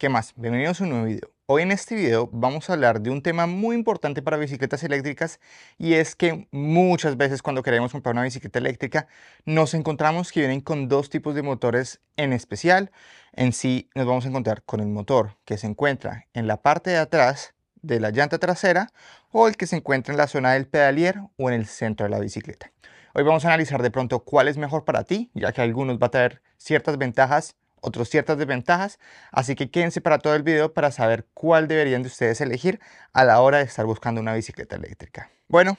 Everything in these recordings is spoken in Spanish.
¿Qué más? Bienvenidos a un nuevo video. Hoy en este video vamos a hablar de un tema muy importante para bicicletas eléctricas y es que muchas veces cuando queremos comprar una bicicleta eléctrica nos encontramos que vienen con dos tipos de motores en especial. En sí nos vamos a encontrar con el motor que se encuentra en la parte de atrás de la llanta trasera o el que se encuentra en la zona del pedalier o en el centro de la bicicleta. Hoy vamos a analizar de pronto cuál es mejor para ti, ya que algunos va a traer ciertas ventajas otras ciertas desventajas, así que quédense para todo el video para saber cuál deberían de ustedes elegir a la hora de estar buscando una bicicleta eléctrica. Bueno,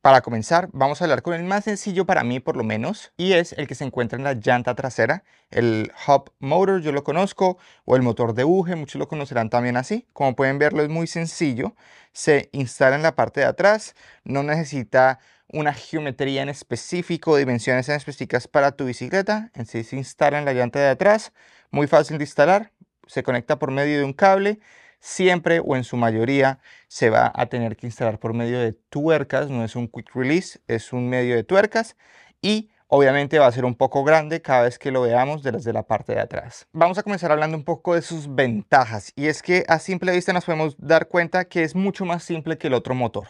para comenzar vamos a hablar con el más sencillo para mí por lo menos y es el que se encuentra en la llanta trasera, el Hub Motor yo lo conozco o el motor de buje, muchos lo conocerán también así, como pueden verlo es muy sencillo, se instala en la parte de atrás, no necesita una geometría en específico, dimensiones en específicas para tu bicicleta. En sí se instala en la llanta de atrás, muy fácil de instalar, se conecta por medio de un cable. Siempre o en su mayoría se va a tener que instalar por medio de tuercas, no es un quick release, es un medio de tuercas y Obviamente va a ser un poco grande cada vez que lo veamos desde la parte de atrás. Vamos a comenzar hablando un poco de sus ventajas y es que a simple vista nos podemos dar cuenta que es mucho más simple que el otro motor.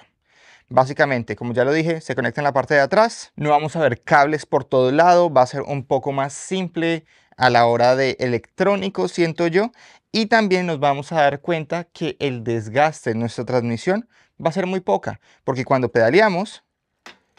Básicamente, como ya lo dije, se conecta en la parte de atrás. No vamos a ver cables por todo lado. Va a ser un poco más simple a la hora de electrónico, siento yo. Y también nos vamos a dar cuenta que el desgaste en nuestra transmisión va a ser muy poca. Porque cuando pedaleamos,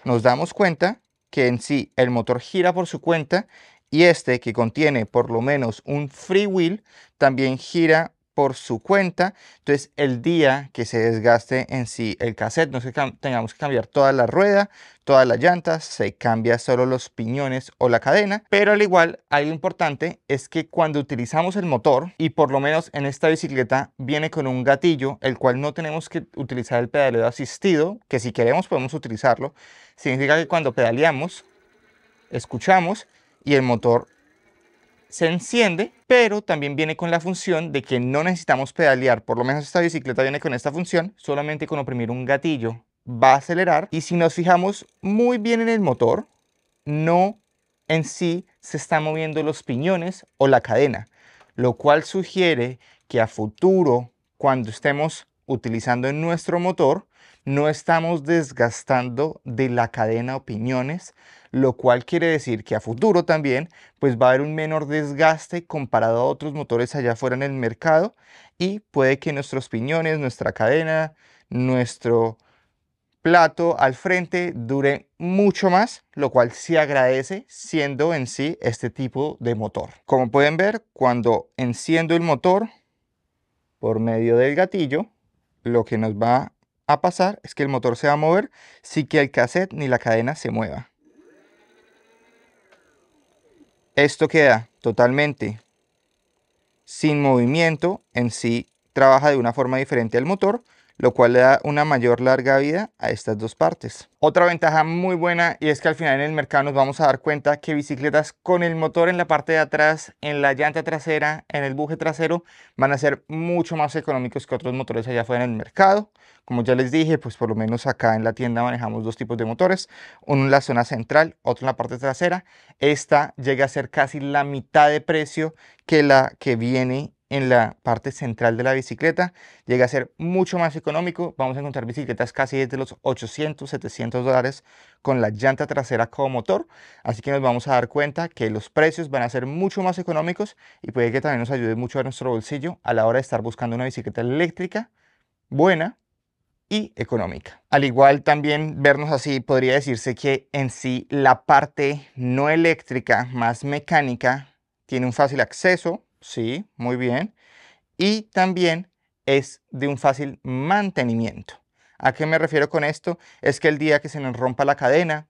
nos damos cuenta que en sí el motor gira por su cuenta y este que contiene por lo menos un free wheel también gira su cuenta. Entonces, el día que se desgaste en sí el cassette, no se tengamos que cambiar toda la rueda, todas las llantas, se cambia solo los piñones o la cadena. Pero al igual, algo importante es que cuando utilizamos el motor, y por lo menos en esta bicicleta viene con un gatillo, el cual no tenemos que utilizar el pedaleo asistido, que si queremos podemos utilizarlo, significa que cuando pedaleamos, escuchamos y el motor se enciende, pero también viene con la función de que no necesitamos pedalear, por lo menos esta bicicleta viene con esta función, solamente con oprimir un gatillo va a acelerar y si nos fijamos muy bien en el motor, no en sí se están moviendo los piñones o la cadena, lo cual sugiere que a futuro, cuando estemos utilizando nuestro motor, no estamos desgastando de la cadena o piñones, lo cual quiere decir que a futuro también pues va a haber un menor desgaste comparado a otros motores allá afuera en el mercado y puede que nuestros piñones, nuestra cadena, nuestro plato al frente dure mucho más, lo cual se agradece siendo en sí este tipo de motor. Como pueden ver, cuando enciendo el motor por medio del gatillo, lo que nos va a pasar es que el motor se va a mover sin que el cassette ni la cadena se mueva. esto queda totalmente sin movimiento, en sí trabaja de una forma diferente al motor, lo cual le da una mayor larga vida a estas dos partes. Otra ventaja muy buena y es que al final en el mercado nos vamos a dar cuenta que bicicletas con el motor en la parte de atrás, en la llanta trasera, en el buje trasero, van a ser mucho más económicos que otros motores allá afuera en el mercado. Como ya les dije, pues por lo menos acá en la tienda manejamos dos tipos de motores, uno en la zona central, otro en la parte trasera. Esta llega a ser casi la mitad de precio que la que viene en la parte central de la bicicleta, llega a ser mucho más económico. Vamos a encontrar bicicletas casi desde los 800, 700 dólares con la llanta trasera como motor. Así que nos vamos a dar cuenta que los precios van a ser mucho más económicos y puede que también nos ayude mucho a nuestro bolsillo a la hora de estar buscando una bicicleta eléctrica buena y económica. Al igual también vernos así, podría decirse que en sí la parte no eléctrica, más mecánica, tiene un fácil acceso, Sí, muy bien. Y también es de un fácil mantenimiento. ¿A qué me refiero con esto? Es que el día que se nos rompa la cadena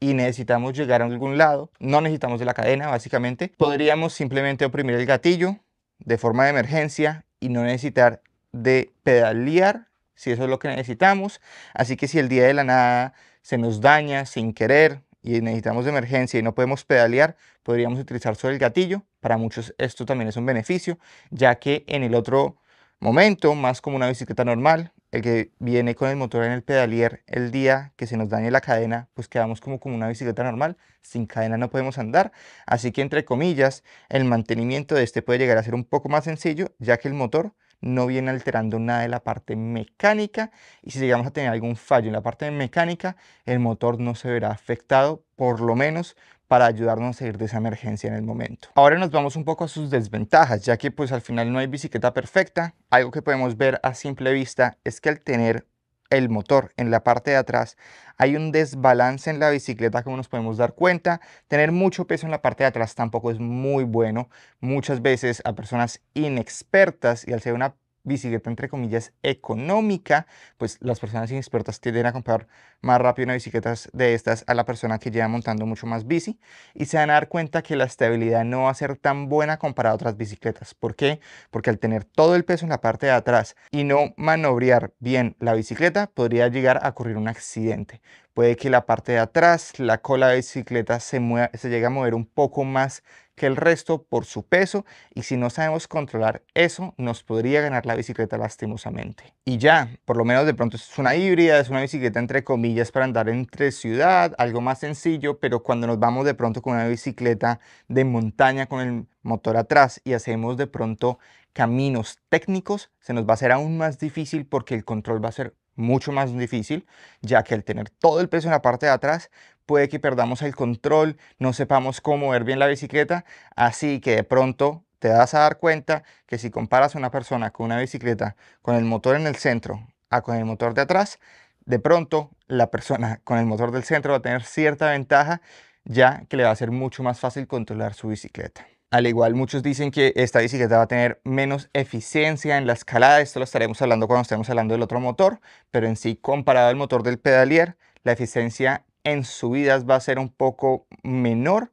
y necesitamos llegar a algún lado, no necesitamos de la cadena básicamente, podríamos simplemente oprimir el gatillo de forma de emergencia y no necesitar de pedalear si eso es lo que necesitamos. Así que si el día de la nada se nos daña sin querer, y necesitamos de emergencia y no podemos pedalear, podríamos utilizar solo el gatillo. Para muchos esto también es un beneficio, ya que en el otro momento, más como una bicicleta normal, el que viene con el motor en el pedalier el día que se nos dañe la cadena, pues quedamos como como una bicicleta normal, sin cadena no podemos andar, así que entre comillas, el mantenimiento de este puede llegar a ser un poco más sencillo, ya que el motor no viene alterando nada de la parte mecánica y si llegamos a tener algún fallo en la parte mecánica, el motor no se verá afectado, por lo menos para ayudarnos a salir de esa emergencia en el momento. Ahora nos vamos un poco a sus desventajas, ya que pues al final no hay bicicleta perfecta. Algo que podemos ver a simple vista es que al tener el motor en la parte de atrás, hay un desbalance en la bicicleta como nos podemos dar cuenta. Tener mucho peso en la parte de atrás tampoco es muy bueno. Muchas veces a personas inexpertas y al ser una bicicleta entre comillas económica, pues las personas inexpertas tienden a comprar más rápido una bicicleta de estas a la persona que lleva montando mucho más bici y se van a dar cuenta que la estabilidad no va a ser tan buena comparada a otras bicicletas. ¿Por qué? Porque al tener todo el peso en la parte de atrás y no manobrear bien la bicicleta, podría llegar a ocurrir un accidente. Puede que la parte de atrás, la cola de bicicleta se, mueva, se llegue a mover un poco más que el resto por su peso y si no sabemos controlar eso, nos podría ganar la bicicleta lastimosamente. Y ya, por lo menos de pronto es una híbrida, es una bicicleta entre comillas para andar entre ciudad, algo más sencillo, pero cuando nos vamos de pronto con una bicicleta de montaña con el motor atrás y hacemos de pronto caminos técnicos, se nos va a hacer aún más difícil porque el control va a ser mucho más difícil, ya que al tener todo el peso en la parte de atrás, puede que perdamos el control, no sepamos cómo mover bien la bicicleta, así que de pronto te vas a dar cuenta que si comparas a una persona con una bicicleta con el motor en el centro a con el motor de atrás, de pronto la persona con el motor del centro va a tener cierta ventaja ya que le va a ser mucho más fácil controlar su bicicleta. Al igual, muchos dicen que esta bicicleta va a tener menos eficiencia en la escalada. Esto lo estaremos hablando cuando estemos hablando del otro motor, pero en sí, comparado al motor del pedalier, la eficiencia en subidas va a ser un poco menor.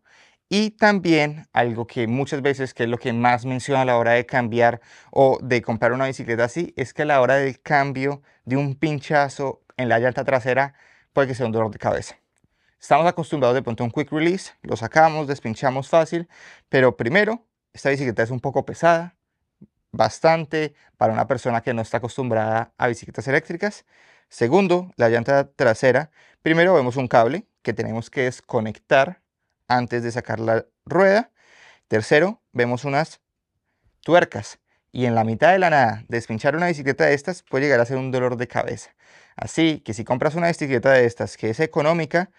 Y también algo que muchas veces, que es lo que más menciona a la hora de cambiar o de comprar una bicicleta así, es que a la hora del cambio de un pinchazo en la llanta trasera puede que sea un dolor de cabeza. Estamos acostumbrados de pronto a un quick release, lo sacamos, despinchamos fácil, pero primero, esta bicicleta es un poco pesada, bastante para una persona que no está acostumbrada a bicicletas eléctricas. Segundo, la llanta trasera. Primero vemos un cable que tenemos que desconectar antes de sacar la rueda. Tercero, vemos unas tuercas. Y en la mitad de la nada, despinchar una bicicleta de estas puede llegar a ser un dolor de cabeza. Así que si compras una bicicleta de estas que es económica,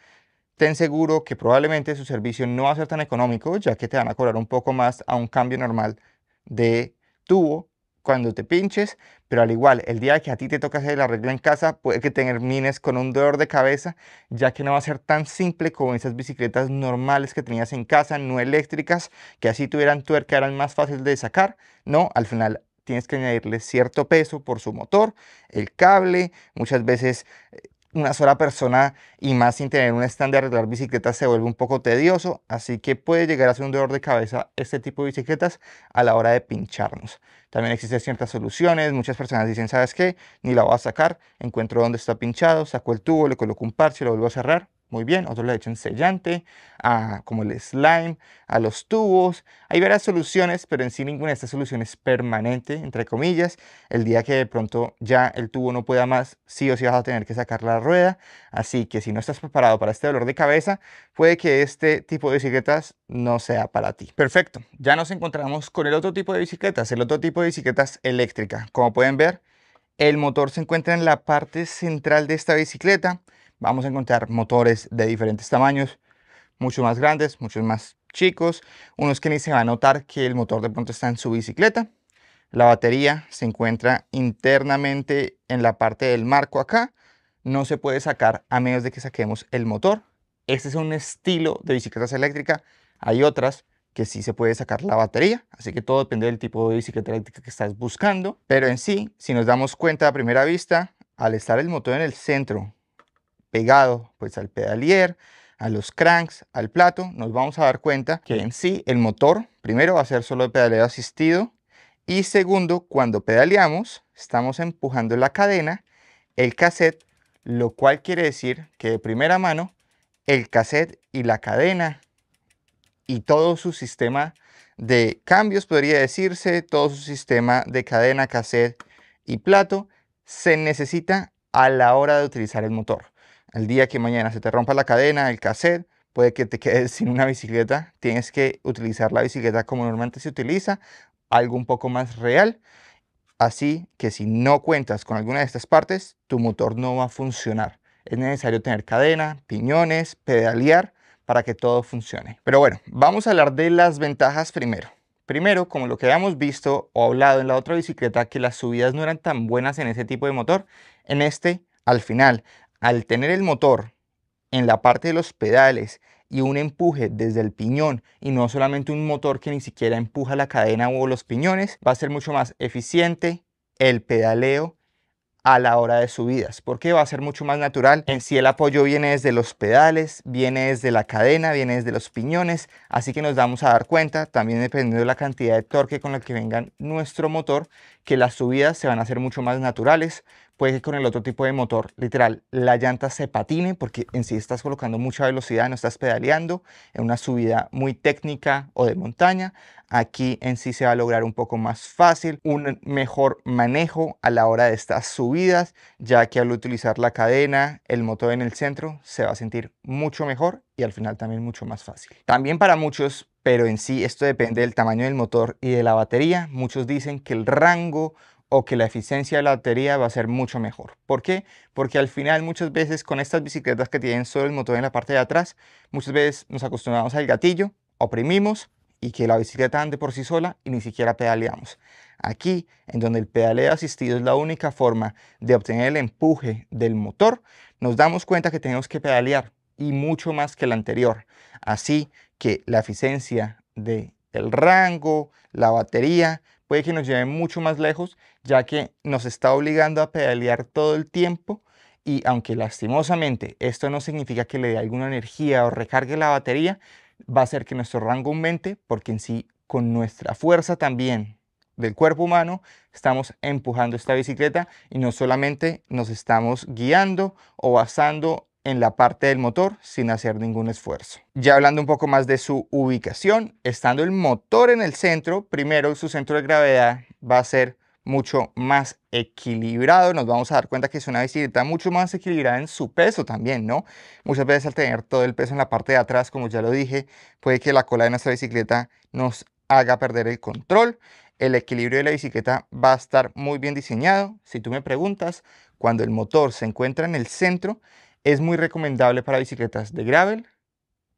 ten seguro que probablemente su servicio no va a ser tan económico, ya que te van a cobrar un poco más a un cambio normal de tubo cuando te pinches, pero al igual, el día que a ti te toca hacer la regla en casa, puede que termines con un dolor de cabeza, ya que no va a ser tan simple como esas bicicletas normales que tenías en casa, no eléctricas, que así tuvieran tuerca, eran más fáciles de sacar. No, al final tienes que añadirle cierto peso por su motor, el cable, muchas veces eh, una sola persona y más sin tener un stand de arreglar bicicletas se vuelve un poco tedioso, así que puede llegar a ser un dolor de cabeza este tipo de bicicletas a la hora de pincharnos. También existen ciertas soluciones, muchas personas dicen, ¿sabes qué? Ni la voy a sacar, encuentro dónde está pinchado, saco el tubo, le coloco un parche, lo vuelvo a cerrar muy bien, otros le en sellante, a, como el slime, a los tubos. Hay varias soluciones, pero en sí ninguna de estas soluciones es permanente, entre comillas. El día que de pronto ya el tubo no pueda más, sí o sí vas a tener que sacar la rueda. Así que si no estás preparado para este dolor de cabeza, puede que este tipo de bicicletas no sea para ti. Perfecto, ya nos encontramos con el otro tipo de bicicletas, el otro tipo de bicicletas eléctrica. Como pueden ver, el motor se encuentra en la parte central de esta bicicleta vamos a encontrar motores de diferentes tamaños, mucho más grandes, muchos más chicos, unos que ni se va a notar que el motor de pronto está en su bicicleta. La batería se encuentra internamente en la parte del marco acá, no se puede sacar a menos de que saquemos el motor. Este es un estilo de bicicletas eléctrica, hay otras que sí se puede sacar la batería, así que todo depende del tipo de bicicleta eléctrica que estás buscando, pero en sí, si nos damos cuenta a primera vista, al estar el motor en el centro pegado pues al pedalier, a los cranks, al plato, nos vamos a dar cuenta que en sí el motor primero va a ser solo de pedaleo asistido y segundo, cuando pedaleamos estamos empujando la cadena, el cassette, lo cual quiere decir que de primera mano el cassette y la cadena y todo su sistema de cambios, podría decirse, todo su sistema de cadena, cassette y plato se necesita a la hora de utilizar el motor. El día que mañana se te rompa la cadena, el cassette, puede que te quedes sin una bicicleta. Tienes que utilizar la bicicleta como normalmente se utiliza, algo un poco más real. Así que si no cuentas con alguna de estas partes, tu motor no va a funcionar. Es necesario tener cadena, piñones, pedalear para que todo funcione. Pero bueno, vamos a hablar de las ventajas primero. Primero, como lo que habíamos visto o hablado en la otra bicicleta, que las subidas no eran tan buenas en ese tipo de motor, en este, al final, al tener el motor en la parte de los pedales y un empuje desde el piñón y no solamente un motor que ni siquiera empuja la cadena o los piñones, va a ser mucho más eficiente el pedaleo a la hora de subidas, porque va a ser mucho más natural. En sí el apoyo viene desde los pedales, viene desde la cadena, viene desde los piñones, así que nos vamos a dar cuenta, también dependiendo de la cantidad de torque con la que venga nuestro motor, que las subidas se van a hacer mucho más naturales, puede que con el otro tipo de motor, literal, la llanta se patine porque en sí estás colocando mucha velocidad, no estás pedaleando en una subida muy técnica o de montaña. Aquí en sí se va a lograr un poco más fácil, un mejor manejo a la hora de estas subidas, ya que al utilizar la cadena, el motor en el centro, se va a sentir mucho mejor y al final también mucho más fácil. También para muchos pero en sí esto depende del tamaño del motor y de la batería. Muchos dicen que el rango o que la eficiencia de la batería va a ser mucho mejor. ¿Por qué? Porque al final muchas veces con estas bicicletas que tienen solo el motor en la parte de atrás, muchas veces nos acostumbramos al gatillo, oprimimos y que la bicicleta ande por sí sola y ni siquiera pedaleamos. Aquí, en donde el pedaleo asistido es la única forma de obtener el empuje del motor, nos damos cuenta que tenemos que pedalear y mucho más que el anterior. Así que la eficiencia del rango, la batería, puede que nos lleve mucho más lejos, ya que nos está obligando a pedalear todo el tiempo y aunque lastimosamente esto no significa que le dé alguna energía o recargue la batería, va a ser que nuestro rango aumente porque en sí con nuestra fuerza también del cuerpo humano estamos empujando esta bicicleta y no solamente nos estamos guiando o basando en la parte del motor sin hacer ningún esfuerzo. Ya hablando un poco más de su ubicación, estando el motor en el centro, primero su centro de gravedad va a ser mucho más equilibrado. Nos vamos a dar cuenta que es una bicicleta mucho más equilibrada en su peso también, ¿no? Muchas veces al tener todo el peso en la parte de atrás, como ya lo dije, puede que la cola de nuestra bicicleta nos haga perder el control. El equilibrio de la bicicleta va a estar muy bien diseñado. Si tú me preguntas, cuando el motor se encuentra en el centro, es muy recomendable para bicicletas de gravel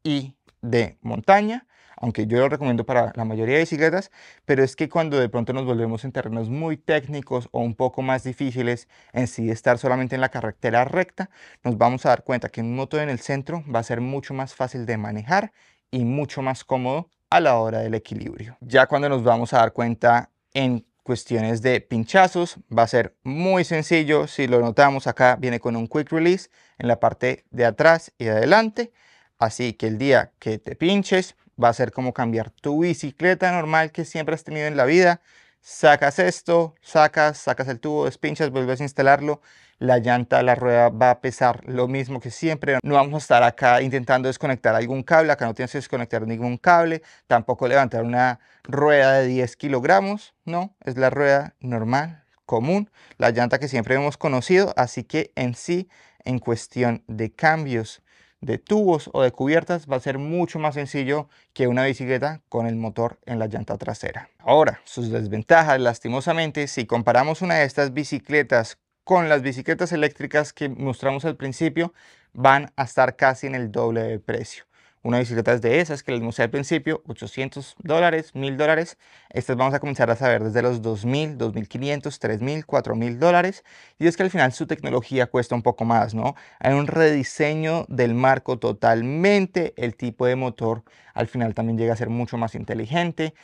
y de montaña, aunque yo lo recomiendo para la mayoría de bicicletas, pero es que cuando de pronto nos volvemos en terrenos muy técnicos o un poco más difíciles en sí estar solamente en la carretera recta, nos vamos a dar cuenta que un moto en el centro va a ser mucho más fácil de manejar y mucho más cómodo a la hora del equilibrio. Ya cuando nos vamos a dar cuenta en cuestiones de pinchazos va a ser muy sencillo si lo notamos acá viene con un quick release en la parte de atrás y adelante así que el día que te pinches va a ser como cambiar tu bicicleta normal que siempre has tenido en la vida sacas esto sacas sacas el tubo despinchas vuelves a instalarlo la llanta la rueda va a pesar lo mismo que siempre. No vamos a estar acá intentando desconectar algún cable, acá no tienes que desconectar ningún cable, tampoco levantar una rueda de 10 kilogramos, no, es la rueda normal, común, la llanta que siempre hemos conocido, así que en sí, en cuestión de cambios de tubos o de cubiertas va a ser mucho más sencillo que una bicicleta con el motor en la llanta trasera. Ahora, sus desventajas, lastimosamente, si comparamos una de estas bicicletas con las bicicletas eléctricas que mostramos al principio van a estar casi en el doble de precio. Una bicicleta es de esas que les mostré al principio, 800 dólares, 1000 dólares. Estas vamos a comenzar a saber desde los 2000, 2500, 3000, 4000 dólares. Y es que al final su tecnología cuesta un poco más, ¿no? Hay un rediseño del marco totalmente. El tipo de motor al final también llega a ser mucho más inteligente.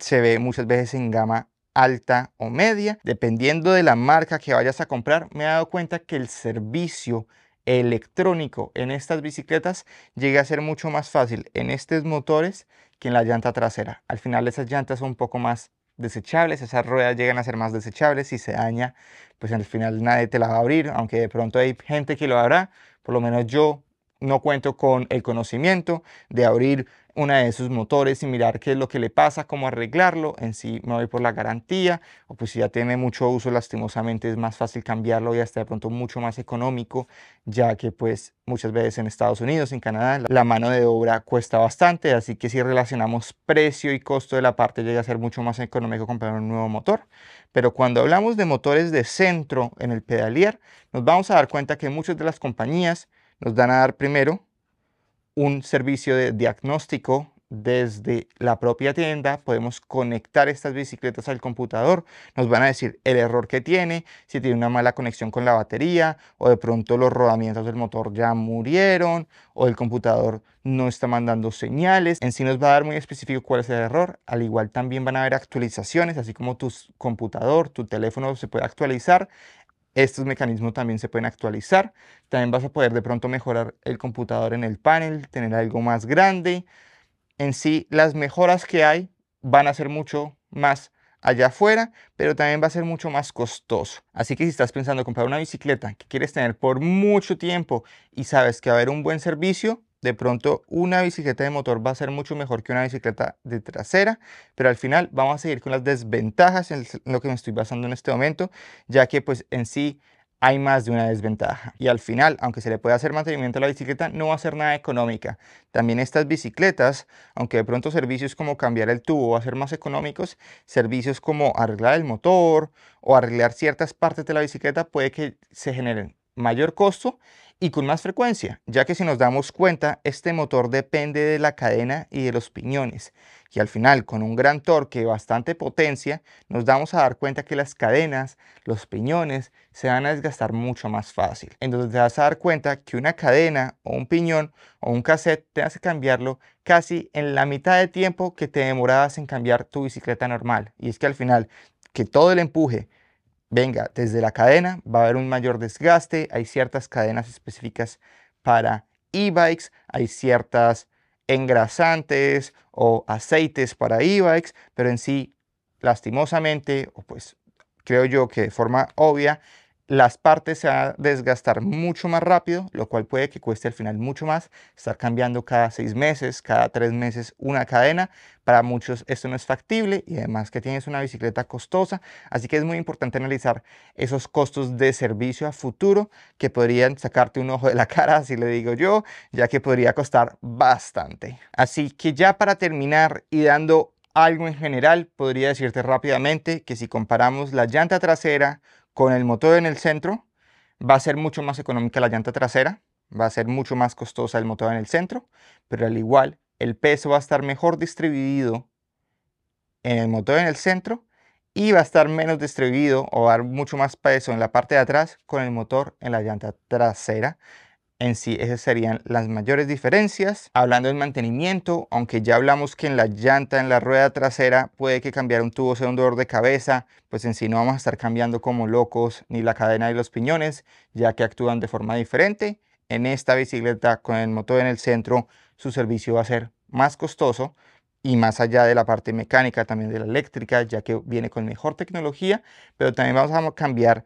Se ve muchas veces en gama alta o media. Dependiendo de la marca que vayas a comprar, me he dado cuenta que el servicio electrónico en estas bicicletas llega a ser mucho más fácil en estos motores que en la llanta trasera. Al final esas llantas son un poco más desechables, esas ruedas llegan a ser más desechables, si se daña, pues al final nadie te la va a abrir, aunque de pronto hay gente que lo hará, por lo menos yo no cuento con el conocimiento de abrir una de esos motores y mirar qué es lo que le pasa, cómo arreglarlo. En sí me voy por la garantía o pues si ya tiene mucho uso lastimosamente es más fácil cambiarlo y hasta de pronto mucho más económico ya que pues muchas veces en Estados Unidos, en Canadá, la mano de obra cuesta bastante así que si relacionamos precio y costo de la parte llega a ser mucho más económico comprar un nuevo motor. Pero cuando hablamos de motores de centro en el pedalier nos vamos a dar cuenta que muchas de las compañías nos van a dar primero un servicio de diagnóstico desde la propia tienda, podemos conectar estas bicicletas al computador, nos van a decir el error que tiene, si tiene una mala conexión con la batería o de pronto los rodamientos del motor ya murieron o el computador no está mandando señales. En sí nos va a dar muy específico cuál es el error, al igual también van a haber actualizaciones, así como tu computador, tu teléfono se puede actualizar estos mecanismos también se pueden actualizar. También vas a poder de pronto mejorar el computador en el panel, tener algo más grande. En sí, las mejoras que hay van a ser mucho más allá afuera, pero también va a ser mucho más costoso. Así que si estás pensando comprar una bicicleta que quieres tener por mucho tiempo y sabes que va a haber un buen servicio, de pronto una bicicleta de motor va a ser mucho mejor que una bicicleta de trasera, pero al final vamos a seguir con las desventajas en lo que me estoy basando en este momento, ya que pues en sí hay más de una desventaja. Y al final, aunque se le pueda hacer mantenimiento a la bicicleta, no va a ser nada económica. También estas bicicletas, aunque de pronto servicios como cambiar el tubo va a ser más económicos, servicios como arreglar el motor o arreglar ciertas partes de la bicicleta puede que se generen mayor costo y con más frecuencia, ya que si nos damos cuenta, este motor depende de la cadena y de los piñones. Y al final, con un gran torque y bastante potencia, nos damos a dar cuenta que las cadenas, los piñones, se van a desgastar mucho más fácil. Entonces te vas a dar cuenta que una cadena o un piñón o un cassette te hace cambiarlo casi en la mitad de tiempo que te demorabas en cambiar tu bicicleta normal. Y es que al final, que todo el empuje, venga, desde la cadena va a haber un mayor desgaste, hay ciertas cadenas específicas para e-bikes, hay ciertas engrasantes o aceites para e-bikes, pero en sí, lastimosamente, o pues creo yo que de forma obvia, las partes se van a desgastar mucho más rápido, lo cual puede que cueste al final mucho más, estar cambiando cada seis meses, cada tres meses una cadena. Para muchos esto no es factible y además que tienes una bicicleta costosa, así que es muy importante analizar esos costos de servicio a futuro que podrían sacarte un ojo de la cara, si le digo yo, ya que podría costar bastante. Así que ya para terminar y dando algo en general, podría decirte rápidamente que si comparamos la llanta trasera con el motor en el centro, va a ser mucho más económica la llanta trasera, va a ser mucho más costosa el motor en el centro, pero al igual el peso va a estar mejor distribuido en el motor en el centro y va a estar menos distribuido o va a dar mucho más peso en la parte de atrás con el motor en la llanta trasera en sí esas serían las mayores diferencias. Hablando del mantenimiento, aunque ya hablamos que en la llanta, en la rueda trasera, puede que cambiar un tubo sea un dolor de cabeza, pues en sí no vamos a estar cambiando como locos ni la cadena ni los piñones, ya que actúan de forma diferente. En esta bicicleta con el motor en el centro, su servicio va a ser más costoso, y más allá de la parte mecánica, también de la eléctrica, ya que viene con mejor tecnología, pero también vamos a cambiar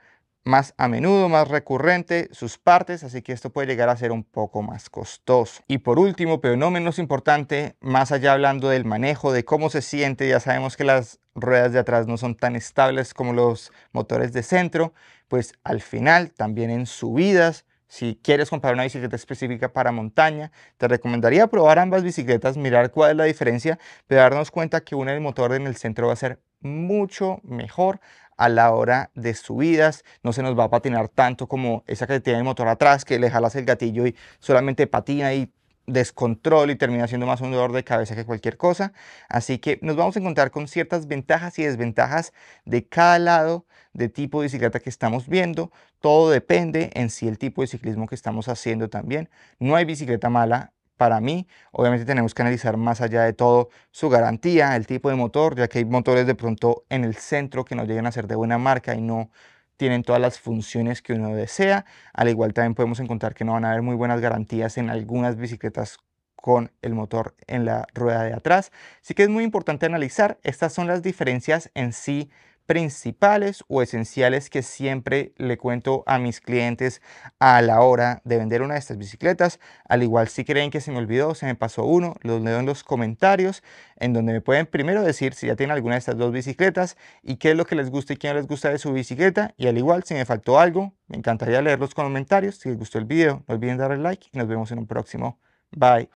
más a menudo, más recurrente sus partes, así que esto puede llegar a ser un poco más costoso. Y por último, pero no menos importante, más allá hablando del manejo, de cómo se siente, ya sabemos que las ruedas de atrás no son tan estables como los motores de centro, pues al final también en subidas si quieres comprar una bicicleta específica para montaña, te recomendaría probar ambas bicicletas, mirar cuál es la diferencia, pero darnos cuenta que una del motor en el centro va a ser mucho mejor a la hora de subidas, no se nos va a patinar tanto como esa que tiene el motor atrás, que le jalas el gatillo y solamente patina y descontrol y termina siendo más un dolor de cabeza que cualquier cosa. Así que nos vamos a encontrar con ciertas ventajas y desventajas de cada lado de tipo de bicicleta que estamos viendo. Todo depende en si el tipo de ciclismo que estamos haciendo también. No hay bicicleta mala para mí. Obviamente tenemos que analizar más allá de todo su garantía, el tipo de motor, ya que hay motores de pronto en el centro que no llegan a ser de buena marca y no tienen todas las funciones que uno desea. Al igual también podemos encontrar que no van a haber muy buenas garantías en algunas bicicletas con el motor en la rueda de atrás. Así que es muy importante analizar. Estas son las diferencias en sí principales o esenciales que siempre le cuento a mis clientes a la hora de vender una de estas bicicletas. Al igual si creen que se me olvidó, se me pasó uno, los leo en los comentarios en donde me pueden primero decir si ya tienen alguna de estas dos bicicletas y qué es lo que les gusta y qué no les gusta de su bicicleta. Y al igual si me faltó algo, me encantaría leer los comentarios. Si les gustó el video, no olviden darle like y nos vemos en un próximo. Bye.